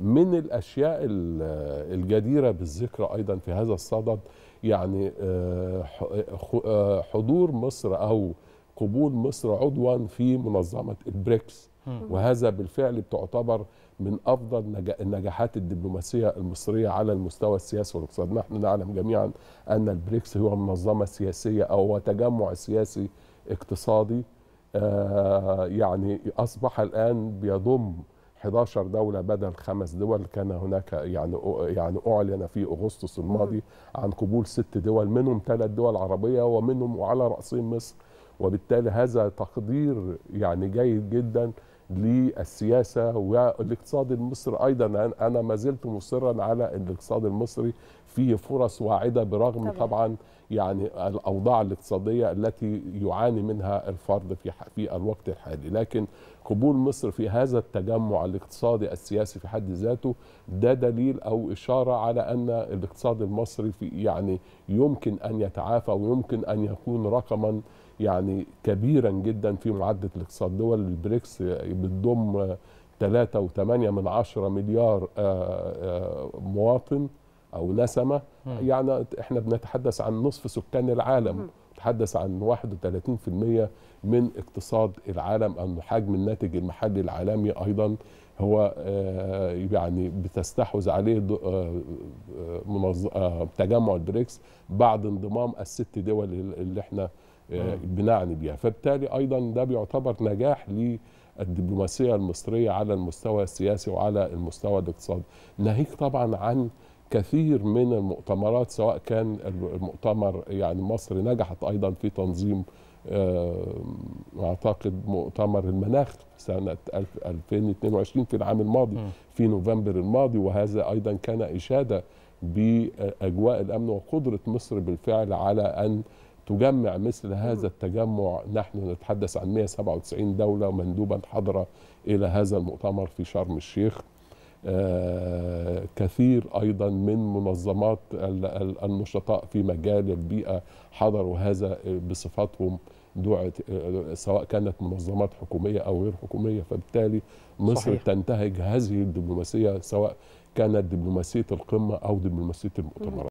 من الأشياء الجديرة بالذكر أيضا في هذا الصدد يعني آه، آه، حضور مصر أو قبول مصر عضوا في منظمة البريكس وهذا بالفعل بتعتبر من أفضل النجاحات الدبلوماسية المصرية على المستوى السياسي والاقتصادي نحن نعلم جميعا أن البريكس هو منظمة سياسية أو تجمع سياسي اقتصادي آه، يعني أصبح الآن بيضم 11 دولة بدل خمس دول كان هناك يعني يعني أعلن في أغسطس الماضي عن قبول ست دول منهم ثلاث دول عربية ومنهم وعلى رأسهم مصر وبالتالي هذا تقدير يعني جيد جدا للسياسة والاقتصاد المصري أيضا أنا ما زلت مصرا على الاقتصاد المصري فيه فرص واعدة برغم طبعا, يعني الأوضاع الاقتصادية التي يعاني منها الفرد في, في الوقت الحالي لكن قبول مصر في هذا التجمع الاقتصادي السياسي في حد ذاته ده دليل أو إشارة على أن الاقتصاد المصري في يعني يمكن أن يتعافى ويمكن أن يكون رقما يعني كبيرا جدا في معدل الاقتصاد دول البريكس بتضم 3.8 من عشرة مليار آه، آه، مواطن او نسمه يعني احنا بنتحدث عن نصف سكان العالم بتتحدث عن 31% من اقتصاد العالم أن حجم الناتج المحلي العالمي أيضا هو آه، يعني بتستحوذ عليه آه، آه، تجمع البريكس بعد انضمام الست دول اللي احنا بنعني بيها فبالتالي أيضا ده بيعتبر نجاح للدبلوماسية المصرية على المستوى السياسي وعلى المستوى الاقتصادي ناهيك طبعا عن كثير من المؤتمرات سواء كان المؤتمر يعني مصر نجحت ايضا في تنظيم آه، اعتقد مؤتمر المناخ سنه 2022 في العام الماضي في نوفمبر الماضي وهذا ايضا كان اشاده باجواء الامن وقدره مصر بالفعل على ان تجمع مثل هذا التجمع نحن نتحدث عن 197 دوله مندوبا حضر الى هذا المؤتمر في شرم الشيخ آه، كثير ايضا من منظمات النشطاء في مجال البيئه حضروا هذا بصفتهم دعت آه، سواء كانت منظمات حكوميه او غير حكوميه فبالتالي مصر صحيح. تنتهج هذه الدبلوماسيه سواء كانت دبلوماسيه القمه او دبلوماسيه المؤتمرات